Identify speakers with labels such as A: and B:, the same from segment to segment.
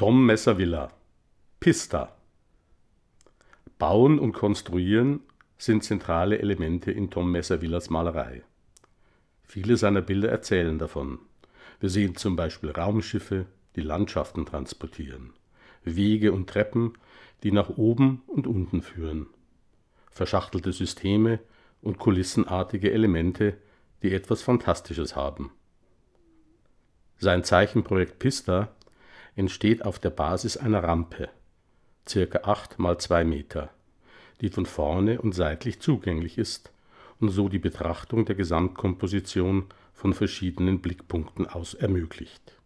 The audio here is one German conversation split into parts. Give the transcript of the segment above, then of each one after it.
A: Tom Messervilla. Pista.
B: Bauen und Konstruieren sind zentrale Elemente in Tom Messervillas Malerei. Viele seiner Bilder erzählen davon. Wir sehen zum Beispiel Raumschiffe, die Landschaften transportieren, Wege und Treppen, die nach oben und unten führen, verschachtelte Systeme und kulissenartige Elemente, die etwas Fantastisches haben. Sein Zeichenprojekt Pista entsteht auf der Basis einer Rampe, circa 8 x 2 Meter, die von vorne und seitlich zugänglich ist und so die Betrachtung der Gesamtkomposition von verschiedenen Blickpunkten aus ermöglicht.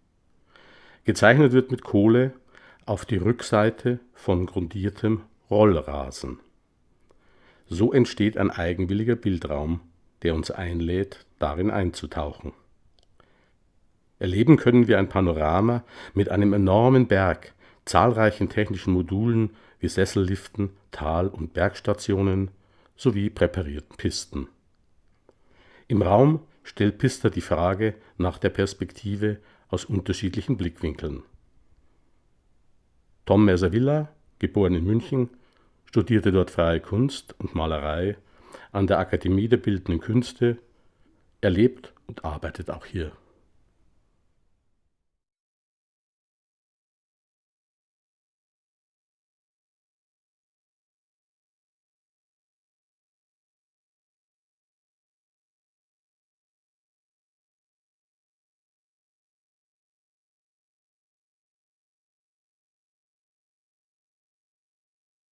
B: Gezeichnet wird mit Kohle auf die Rückseite von grundiertem Rollrasen. So entsteht ein eigenwilliger Bildraum, der uns einlädt, darin einzutauchen. Erleben können wir ein Panorama mit einem enormen Berg, zahlreichen technischen Modulen wie Sesselliften, Tal- und Bergstationen sowie präparierten Pisten. Im Raum stellt Pista die Frage nach der Perspektive aus unterschiedlichen Blickwinkeln. Tom Mersavilla, geboren in München, studierte dort freie Kunst und Malerei an der Akademie der Bildenden Künste. Er lebt und arbeitet auch hier.